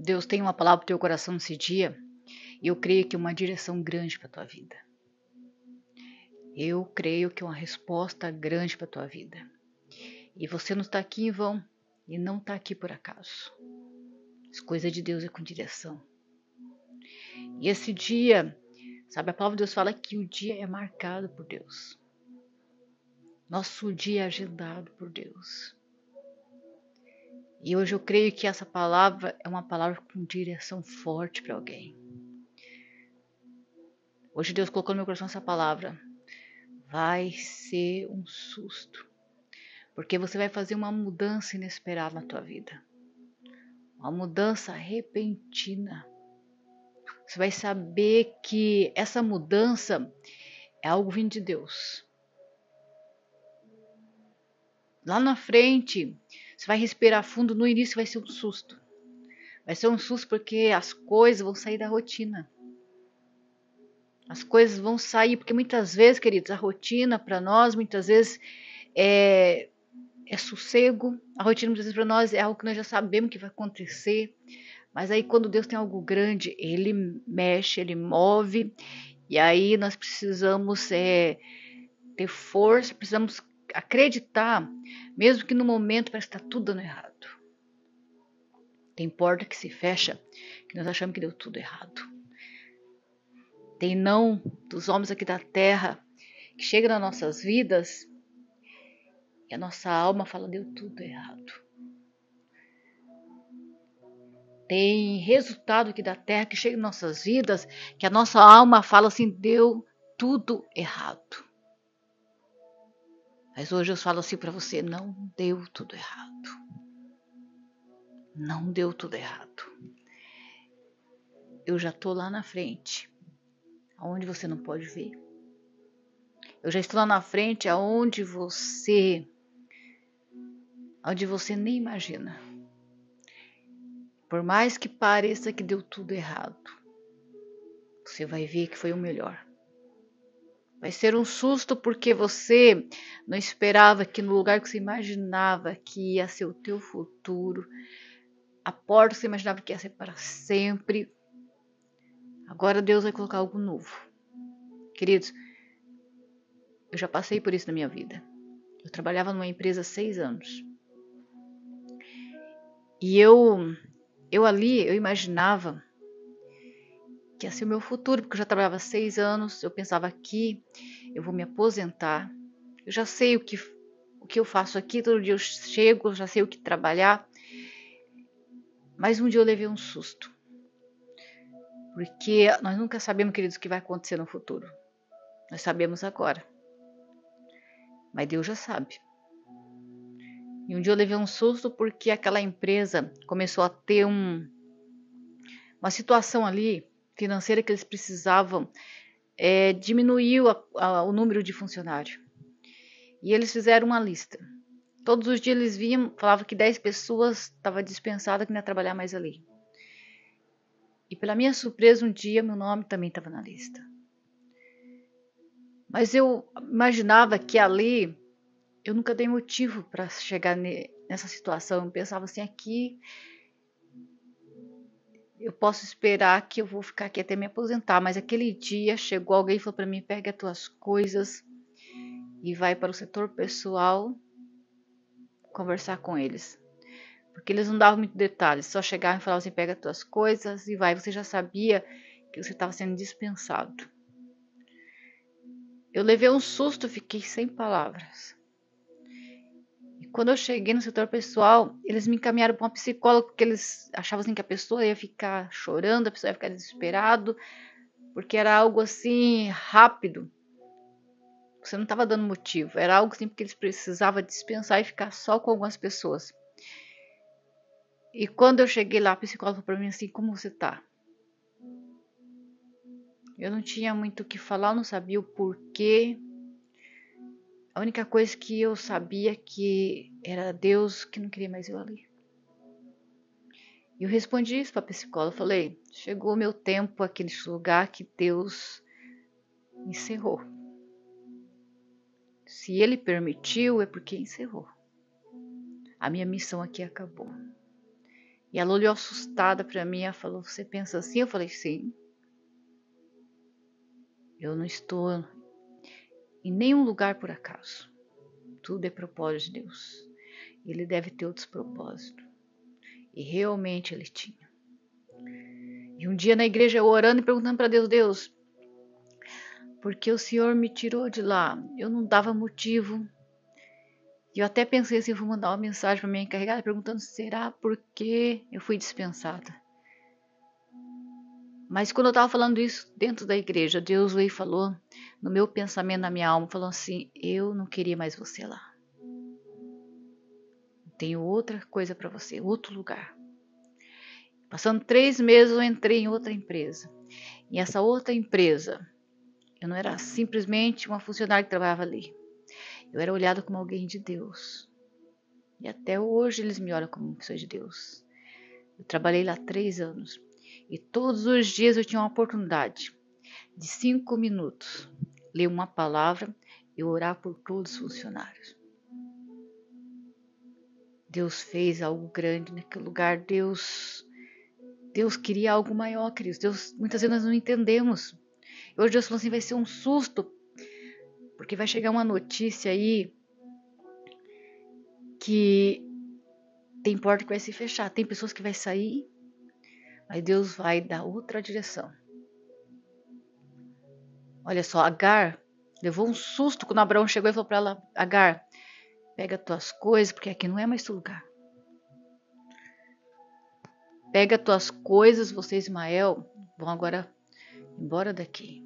Deus tem uma palavra para o teu coração nesse dia. e Eu creio que é uma direção grande para a tua vida. Eu creio que é uma resposta grande para a tua vida. E você não está aqui em vão e não está aqui por acaso. As coisas de Deus é com direção. E esse dia, sabe, a palavra de Deus fala que o dia é marcado por Deus. Nosso dia é agendado por Deus. E hoje eu creio que essa palavra é uma palavra com direção forte para alguém. Hoje Deus colocou no meu coração essa palavra. Vai ser um susto. Porque você vai fazer uma mudança inesperada na tua vida. Uma mudança repentina. Você vai saber que essa mudança é algo vindo de Deus. Lá na frente, você vai respirar fundo, no início vai ser um susto. Vai ser um susto porque as coisas vão sair da rotina. As coisas vão sair, porque muitas vezes, queridos, a rotina para nós, muitas vezes é, é sossego. A rotina, muitas vezes, para nós é algo que nós já sabemos que vai acontecer. Mas aí, quando Deus tem algo grande, ele mexe, ele move. E aí nós precisamos é, ter força, precisamos acreditar, mesmo que no momento parece que está tudo dando errado. Tem porta que se fecha, que nós achamos que deu tudo errado. Tem não dos homens aqui da terra que chega nas nossas vidas e a nossa alma fala deu tudo errado. Tem resultado aqui da terra que chega nas nossas vidas que a nossa alma fala assim deu tudo errado. Mas hoje eu falo assim para você: não deu tudo errado. Não deu tudo errado. Eu já tô lá na frente, aonde você não pode ver. Eu já estou lá na frente, aonde você, aonde você nem imagina. Por mais que pareça que deu tudo errado, você vai ver que foi o melhor. Vai ser um susto porque você não esperava que no lugar que você imaginava que ia ser o teu futuro, a porta que você imaginava que ia ser para sempre, agora Deus vai colocar algo novo. Queridos, eu já passei por isso na minha vida. Eu trabalhava numa empresa há seis anos. E eu, eu ali, eu imaginava que ia ser o meu futuro, porque eu já trabalhava seis anos, eu pensava aqui, eu vou me aposentar, eu já sei o que, o que eu faço aqui, todo dia eu chego, eu já sei o que trabalhar. Mas um dia eu levei um susto, porque nós nunca sabemos, queridos, o que vai acontecer no futuro. Nós sabemos agora, mas Deus já sabe. E um dia eu levei um susto porque aquela empresa começou a ter um, uma situação ali financeira que eles precisavam é, diminuiu a, a, o número de funcionários. E eles fizeram uma lista. Todos os dias eles vinham, falavam que 10 pessoas estavam dispensadas, que não ia trabalhar mais ali. E pela minha surpresa, um dia meu nome também estava na lista. Mas eu imaginava que ali eu nunca dei motivo para chegar nessa situação. Eu pensava assim, aqui eu posso esperar que eu vou ficar aqui até me aposentar, mas aquele dia chegou alguém e falou para mim: pega as tuas coisas e vai para o setor pessoal conversar com eles. Porque eles não davam muito detalhes, só chegavam e falavam assim: pega as tuas coisas e vai. Você já sabia que você estava sendo dispensado. Eu levei um susto, fiquei sem palavras. Quando eu cheguei no setor pessoal, eles me encaminharam para uma psicóloga, porque eles achavam assim, que a pessoa ia ficar chorando, a pessoa ia ficar desesperado, porque era algo assim rápido. Você não estava dando motivo, era algo assim porque eles precisavam dispensar e ficar só com algumas pessoas. E quando eu cheguei lá, a psicóloga falou para mim assim: Como você está? Eu não tinha muito o que falar, não sabia o porquê, a única coisa que eu sabia que era Deus que não queria mais eu ali. E eu respondi isso para a psicóloga. Falei: chegou o meu tempo aqui neste lugar que Deus encerrou. Se Ele permitiu, é porque encerrou. A minha missão aqui acabou. E ela olhou assustada para mim. e falou: Você pensa assim? Eu falei: Sim. Eu não estou em nenhum lugar por acaso. Tudo é propósito de Deus. Ele deve ter outros propósitos. E realmente ele tinha. E um dia na igreja eu orando e perguntando para Deus, Deus, porque o Senhor me tirou de lá. Eu não dava motivo. E eu até pensei assim, vou mandar uma mensagem para minha encarregada perguntando será por que eu fui dispensada. Mas quando eu estava falando isso dentro da igreja, Deus veio e falou no meu pensamento, na minha alma, falou assim: Eu não queria mais você lá. Tenho outra coisa para você, outro lugar. Passando três meses, eu entrei em outra empresa. E essa outra empresa, eu não era simplesmente uma funcionária que trabalhava ali. Eu era olhada como alguém de Deus. E até hoje eles me olham como pessoa de Deus. Eu trabalhei lá três anos. E todos os dias eu tinha uma oportunidade de cinco minutos ler uma palavra e orar por todos os funcionários. Deus fez algo grande naquele lugar. Deus, Deus queria algo maior, queridos. Deus, muitas vezes nós não entendemos. Hoje Deus falou assim, vai ser um susto, porque vai chegar uma notícia aí que tem porta que vai se fechar, tem pessoas que vai sair Aí Deus vai da outra direção. Olha só, Agar levou um susto quando Abraão chegou e falou para ela: Agar, pega tuas coisas, porque aqui não é mais teu lugar. Pega tuas coisas, você Ismael, vão agora embora daqui.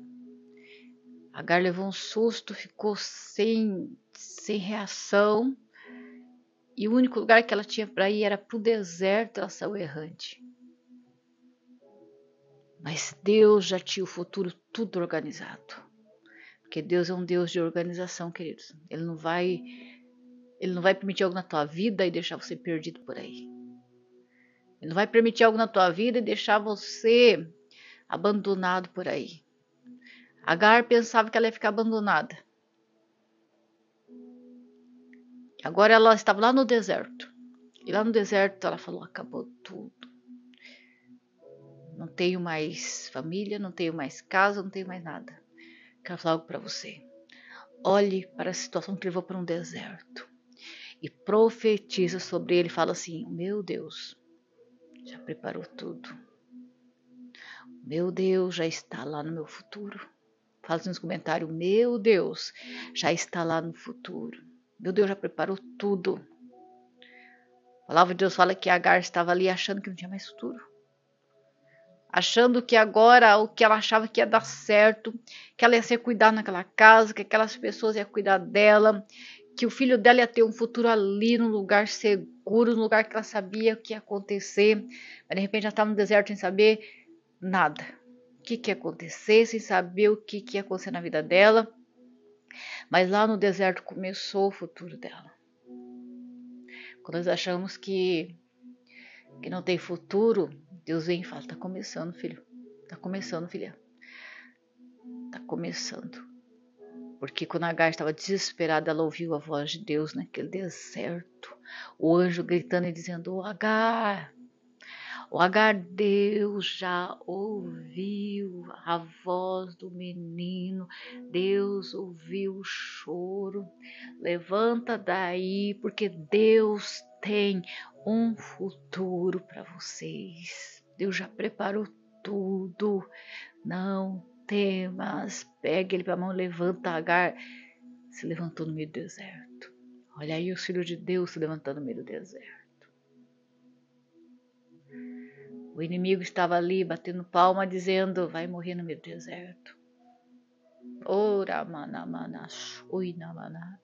Agar levou um susto, ficou sem, sem reação. E o único lugar que ela tinha para ir era para o deserto, ela saiu errante. Mas Deus já tinha o futuro tudo organizado. Porque Deus é um Deus de organização, queridos. Ele não vai ele não vai permitir algo na tua vida e deixar você perdido por aí. Ele não vai permitir algo na tua vida e deixar você abandonado por aí. Agar pensava que ela ia ficar abandonada. Agora ela estava lá no deserto. E lá no deserto ela falou: acabou tudo. Não tenho mais família, não tenho mais casa, não tenho mais nada. Quero falar algo para você. Olhe para a situação que levou para um deserto e profetiza sobre ele. Fala assim: Meu Deus, já preparou tudo. Meu Deus, já está lá no meu futuro. Fala nos comentários: Meu Deus, já está lá no futuro. Meu Deus já preparou tudo. A palavra de Deus fala que Agar estava ali achando que não tinha mais futuro achando que agora o que ela achava que ia dar certo, que ela ia ser cuidada naquela casa, que aquelas pessoas iam cuidar dela, que o filho dela ia ter um futuro ali, num lugar seguro, num lugar que ela sabia o que ia acontecer, mas de repente já tá estava no deserto sem saber nada. O que, que ia acontecer, sem saber o que, que ia acontecer na vida dela. Mas lá no deserto começou o futuro dela. Quando nós achamos que, que não tem futuro, Deus vem e fala: Tá começando, filho. Tá começando, filha. Tá começando. Porque quando Agar estava desesperada, ela ouviu a voz de Deus naquele deserto. O anjo gritando e dizendo: O Agar, o Agar, Deus já ouviu a voz do menino, Deus ouviu o choro. Levanta daí, porque Deus tem um futuro para vocês. Deus já preparou tudo. Não temas. pegue ele para mão, levanta Agar. Se levantou no meio do deserto. Olha aí o filho de Deus se levantando no meio do deserto. O inimigo estava ali batendo palma, dizendo: Vai morrer no meio do deserto. Ora, manamanash, mana.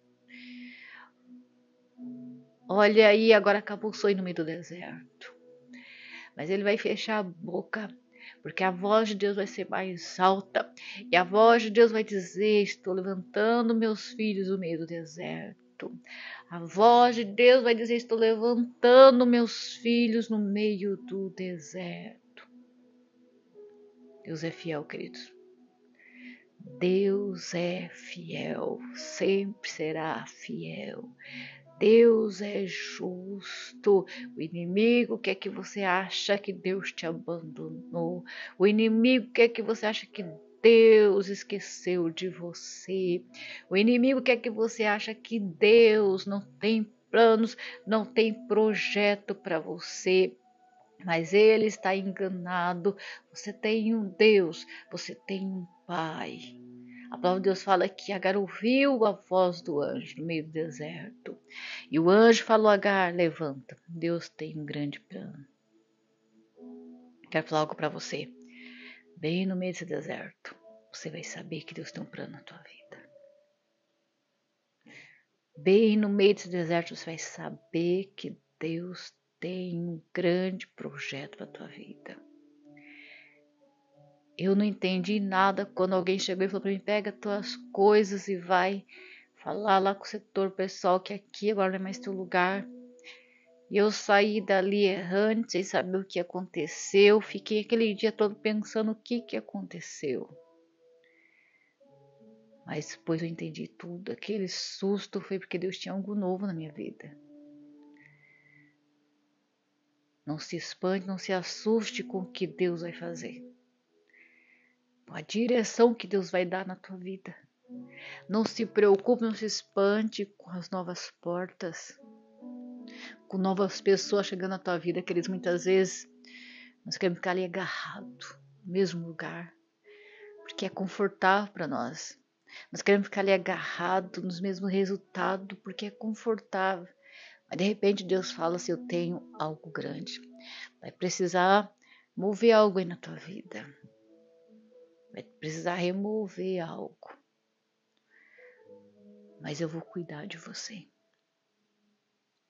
Olha aí, agora acabou o no meio do deserto. Mas ele vai fechar a boca, porque a voz de Deus vai ser mais alta. E a voz de Deus vai dizer: Estou levantando meus filhos no meio do deserto. A voz de Deus vai dizer: Estou levantando meus filhos no meio do deserto. Deus é fiel, queridos. Deus é fiel, sempre será fiel. Deus é justo. O inimigo quer que você acha que Deus te abandonou. O inimigo quer que você acha que Deus esqueceu de você. O inimigo quer que você acha que Deus não tem planos, não tem projeto para você. Mas ele está enganado. Você tem um Deus, você tem um Pai. A palavra de Deus fala que Agar ouviu a voz do anjo no meio do deserto. E o anjo falou a Agar: Levanta, Deus tem um grande plano. Quero falar algo para você. Bem no meio desse deserto, você vai saber que Deus tem um plano na tua vida. Bem no meio desse deserto, você vai saber que Deus tem um grande projeto para tua vida. Eu não entendi nada quando alguém chegou e falou para mim: pega tuas coisas e vai falar lá com o setor pessoal que aqui agora não é mais teu lugar. E eu saí dali errante, sem saber o que aconteceu. Fiquei aquele dia todo pensando o que, que aconteceu. Mas depois eu entendi tudo. Aquele susto foi porque Deus tinha algo novo na minha vida. Não se espante, não se assuste com o que Deus vai fazer a direção que Deus vai dar na tua vida. Não se preocupe, não se espante com as novas portas, com novas pessoas chegando à tua vida, queridos. Muitas vezes nós queremos ficar ali agarrado no mesmo lugar, porque é confortável para nós. Nós queremos ficar ali agarrado nos mesmos resultados, porque é confortável. Mas de repente Deus fala assim: Eu tenho algo grande. Vai precisar mover algo aí na tua vida vai é precisar remover algo. Mas eu vou cuidar de você.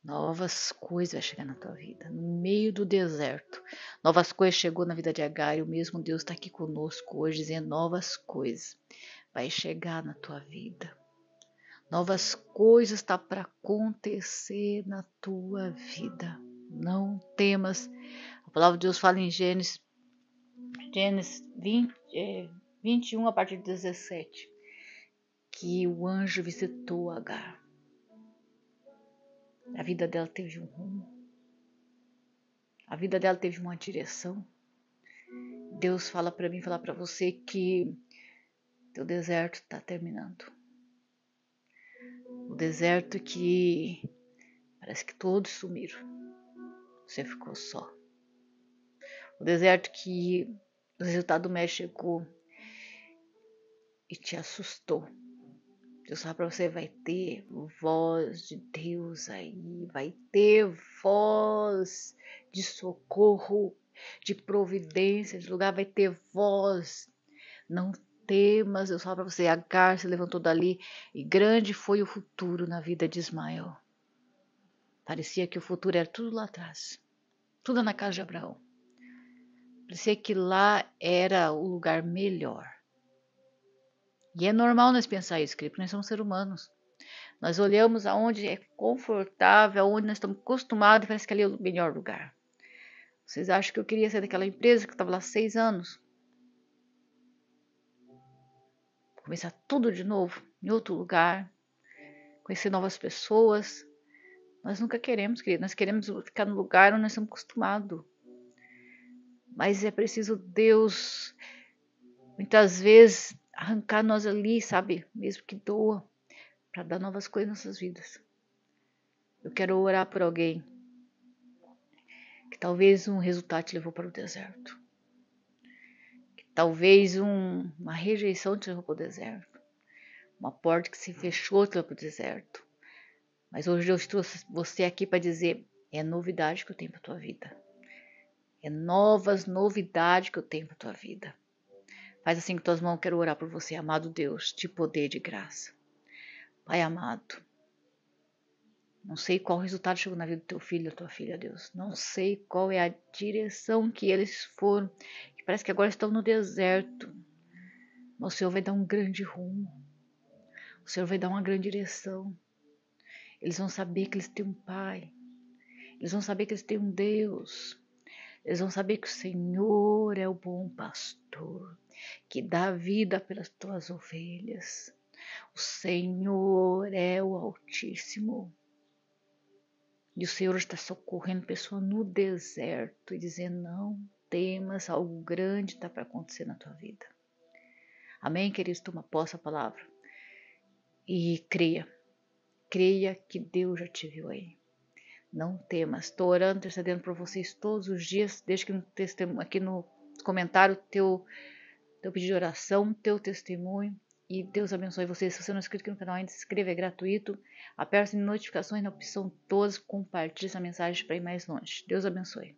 Novas coisas vão chegar na tua vida, no meio do deserto. Novas coisas chegou na vida de Agar e o mesmo Deus está aqui conosco hoje dizendo novas coisas. Vai chegar na tua vida. Novas coisas está para acontecer na tua vida. Não temas. A palavra de Deus fala em Gênesis, Gênesis 20, é, 21, a partir de 17, que o anjo visitou Agar. A vida dela teve um rumo. A vida dela teve uma direção. Deus fala para mim, falar para você que teu deserto está terminando. O deserto que parece que todos sumiram. Você ficou só. O deserto que o resultado do México e te assustou. Eu só para você vai ter voz de Deus aí, vai ter voz de socorro, de providência, de lugar, vai ter voz. Não temas, eu só para você. Agar se levantou dali e grande foi o futuro na vida de Ismael. Parecia que o futuro era tudo lá atrás, tudo na casa de Abraão. Parecia que lá era o lugar melhor. E é normal nós pensar isso, querido, porque nós somos seres humanos. Nós olhamos aonde é confortável, aonde nós estamos acostumados e parece que ali é o melhor lugar. Vocês acham que eu queria sair daquela empresa que estava lá seis anos? Começar tudo de novo, em outro lugar, conhecer novas pessoas. Nós nunca queremos, querido. Nós queremos ficar no lugar onde nós estamos acostumados mas é preciso Deus muitas vezes arrancar nós ali, sabe? Mesmo que doa, para dar novas coisas nas nossas vidas. Eu quero orar por alguém que talvez um resultado te levou para o deserto. Que talvez um, uma rejeição te levou para o deserto. Uma porta que se fechou te levou para o deserto. Mas hoje Deus trouxe você aqui para dizer: é novidade que eu tenho para a tua vida. É novas novidades que eu tenho para tua vida. Faz assim com tuas mãos, quero orar por você, amado Deus, de poder de graça. Pai amado, não sei qual resultado chegou na vida do teu filho, da tua filha, Deus. Não sei qual é a direção que eles foram. Que parece que agora estão no deserto. Mas o Senhor vai dar um grande rumo. O Senhor vai dar uma grande direção. Eles vão saber que eles têm um Pai. Eles vão saber que eles têm um Deus. Eles vão saber que o Senhor é o bom pastor, que dá vida pelas tuas ovelhas. O Senhor é o Altíssimo. E o Senhor está socorrendo pessoa no deserto e dizendo: não temas, algo grande está para acontecer na tua vida. Amém, queridos? Toma posse a palavra. E creia. Creia que Deus já te viu aí. Não temas. Estou orando, intercedendo por vocês todos os dias. Deixa aqui no, testemunho, aqui no comentário teu, teu pedido de oração, teu testemunho. E Deus abençoe vocês. Se você não é inscrito aqui no canal ainda, se inscreva, é gratuito. Aperte notificações na opção todas, compartilhe essa mensagem para ir mais longe. Deus abençoe.